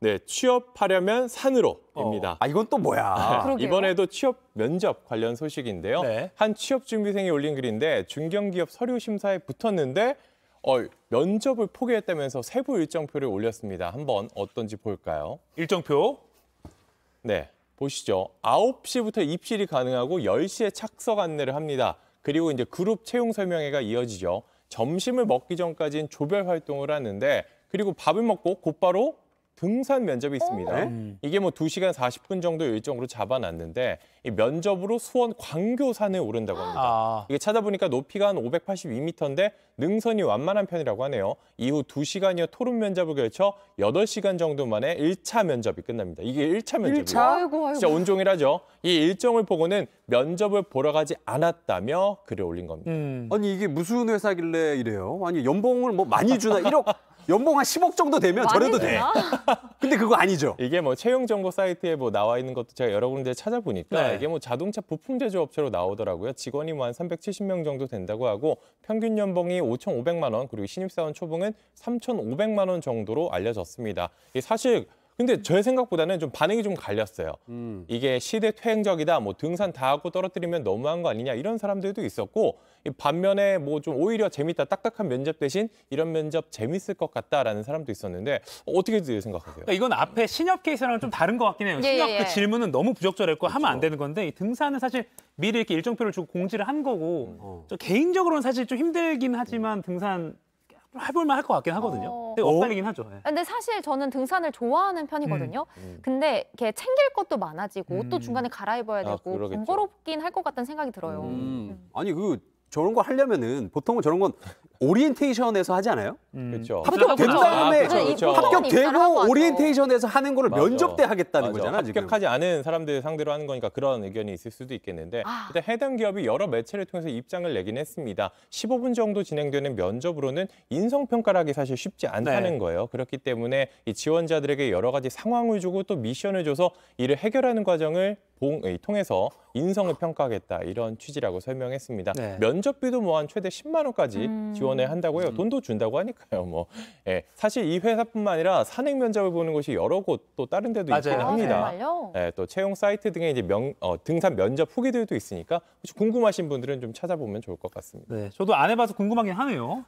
네, 취업하려면 산으로입니다. 어, 아 이건 또 뭐야? 아, 이번에도 취업 면접 관련 소식인데요. 네. 한 취업 준비생이 올린 글인데 중견기업 서류 심사에 붙었는데 어, 면접을 포기했다면서 세부 일정표를 올렸습니다. 한번 어떤지 볼까요? 일정표. 네, 보시죠. 9시부터 입실이 가능하고 10시에 착석 안내를 합니다. 그리고 이제 그룹 채용 설명회가 이어지죠. 점심을 먹기 전까지는 조별 활동을 하는데 그리고 밥을 먹고 곧바로 등산 면접이 있습니다. 네. 이게 뭐 2시간 40분 정도 일정으로 잡아놨는데 이 면접으로 수원 광교산에 오른다고 합니다. 아. 이게 찾아보니까 높이가 한 582m인데 능선이 완만한 편이라고 하네요. 이후 2시간여 토론 면접을 걸쳐 8시간 정도 만에 1차 면접이 끝납니다. 이게 1차 면접이에요. 진짜 온종일하죠. 이 일정을 보고는 면접을 보러 가지 않았다며 글을 올린 겁니다. 음. 아니 이게 무슨 회사길래 이래요? 아니 연봉을 뭐 많이 주나 1억 연봉 한 10억 정도 되면 저래도 돼. 근데 그거 아니죠. 이게 뭐 채용 정보 사이트에 뭐 나와 있는 것도 제가 여러 군데 찾아보니까 네. 이게 뭐 자동차 부품 제조 업체로 나오더라고요. 직원이 뭐한 370명 정도 된다고 하고 평균 연봉이 5,500만 원 그리고 신입사원 초봉은 3,500만 원 정도로 알려졌습니다. 사실 근데 저의 생각보다는 좀 반응이 좀 갈렸어요. 음. 이게 시대 퇴행적이다, 뭐 등산 다 하고 떨어뜨리면 너무한 거 아니냐 이런 사람들도 있었고 반면에 뭐 좀 오히려 재밌다, 딱딱한 면접 대신 이런 면접 재밌을 것 같다라는 사람도 있었는데 어떻게 생각하세요? 그러니까 이건 앞에 신협 케이스랑 좀 다른 것 같긴 해요. 예, 신협 그 예. 그 질문은 너무 부적절했고 그렇죠. 하면 안 그렇죠. 되는 건데 이 등산은 사실 미리 이렇게 일정표를 주고 공지를 한 거고 어. 저 개인적으로는 사실 좀 힘들긴 하지만 음. 등산 해볼만 할것 같긴 하거든요. 어... 되리긴 하죠. 예. 근데 사실 저는 등산을 좋아하는 편이거든요. 음. 음. 근데 이렇게 챙길 것도 많아지고 옷도 음. 중간에 갈아입어야 아, 되고 그 번거롭긴 할 것 같다는 생각이 들어요. 음. 아니 그 저런 거 하려면은 보통은 저런 건 오리엔테이션에서 하지 않아요? 음. 그죠 합격된 다음에 그렇죠. 합격되고 오리엔테이션에서 하는 거를 면접 때 하겠다는 맞아. 거잖아. 합격하지 않은 사람들 상대로 하는 거니까 그런 의견이 있을 수도 있겠는데 아. 일단 해당 기업이 여러 매체를 통해서 입장을 내긴 했습니다. 15분 정도 진행되는 면접으로는 인성 평가를 하기 사실 쉽지 않다는 네. 거예요. 그렇기 때문에 이 지원자들에게 여러 가지 상황을 주고 또 미션을 줘서 이를 해결하는 과정을 봉, 통해서 인성을 평가하겠다 이런 취지라고 설명했습니다. 네. 면접비도 뭐한 최대 10만 원까지 음. 지원. 지원에 음. 한다고요. 음. 돈도 준다고 하니까요. 뭐 예, 사실 이 회사뿐만 아니라 산행 면접을 보는 곳이 여러 곳 또 다른 데도 있긴 맞아요. 아, 합니다. 정 예, 또 채용 사이트 등에 이제 명, 어, 등산 면접 후기들도 있으니까 혹시 궁금하신 분들은 좀 찾아보면 좋을 것 같습니다. 네, 저도 안 해봐서 궁금하긴 하네요.